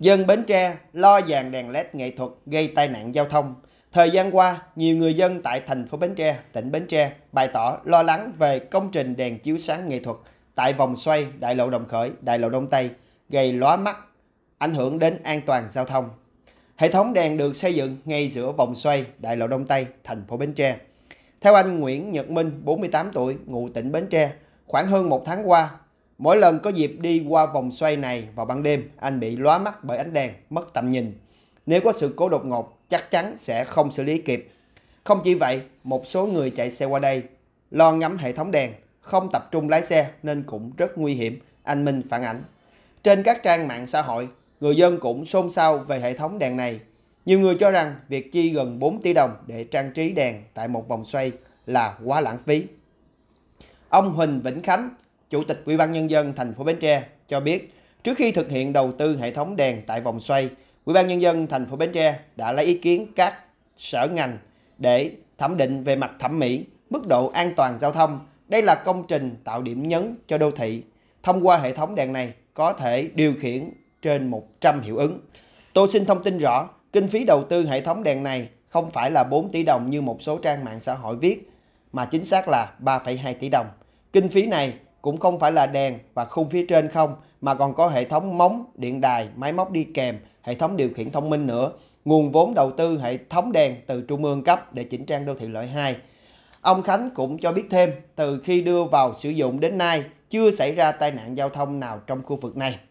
Dân Bến Tre lo dàn đèn led nghệ thuật gây tai nạn giao thông. Thời gian qua, nhiều người dân tại thành phố Bến Tre, tỉnh Bến Tre bày tỏ lo lắng về công trình đèn chiếu sáng nghệ thuật tại vòng xoay đại lộ Đồng Khởi, đại lộ Đông Tây gây lóa mắt, ảnh hưởng đến an toàn giao thông. Hệ thống đèn được xây dựng ngay giữa vòng xoay đại lộ Đông Tây, thành phố Bến Tre. Theo anh Nguyễn Nhật Minh, 48 tuổi, ngụ tỉnh Bến Tre, khoảng hơn một tháng qua, Mỗi lần có dịp đi qua vòng xoay này vào ban đêm, anh bị lóa mắt bởi ánh đèn, mất tầm nhìn. Nếu có sự cố đột ngột, chắc chắn sẽ không xử lý kịp. Không chỉ vậy, một số người chạy xe qua đây lo ngắm hệ thống đèn, không tập trung lái xe nên cũng rất nguy hiểm, anh Minh phản ảnh. Trên các trang mạng xã hội, người dân cũng xôn xao về hệ thống đèn này. Nhiều người cho rằng việc chi gần 4 tỷ đồng để trang trí đèn tại một vòng xoay là quá lãng phí. Ông Huỳnh Vĩnh Khánh, Chủ tịch Ủy ban nhân dân thành phố Bến Tre cho biết, trước khi thực hiện đầu tư hệ thống đèn tại vòng xoay, Ủy ban nhân dân thành phố Bến Tre đã lấy ý kiến các sở ngành để thẩm định về mặt thẩm mỹ, mức độ an toàn giao thông. Đây là công trình tạo điểm nhấn cho đô thị. Thông qua hệ thống đèn này có thể điều khiển trên 100 hiệu ứng. Tôi xin thông tin rõ, kinh phí đầu tư hệ thống đèn này không phải là 4 tỷ đồng như một số trang mạng xã hội viết, mà chính xác là 3,2 tỷ đồng. Kinh phí này cũng không phải là đèn và khung phía trên không mà còn có hệ thống móng, điện đài, máy móc đi kèm, hệ thống điều khiển thông minh nữa, nguồn vốn đầu tư hệ thống đèn từ trung ương cấp để chỉnh trang đô thị loại 2. Ông Khánh cũng cho biết thêm, từ khi đưa vào sử dụng đến nay, chưa xảy ra tai nạn giao thông nào trong khu vực này.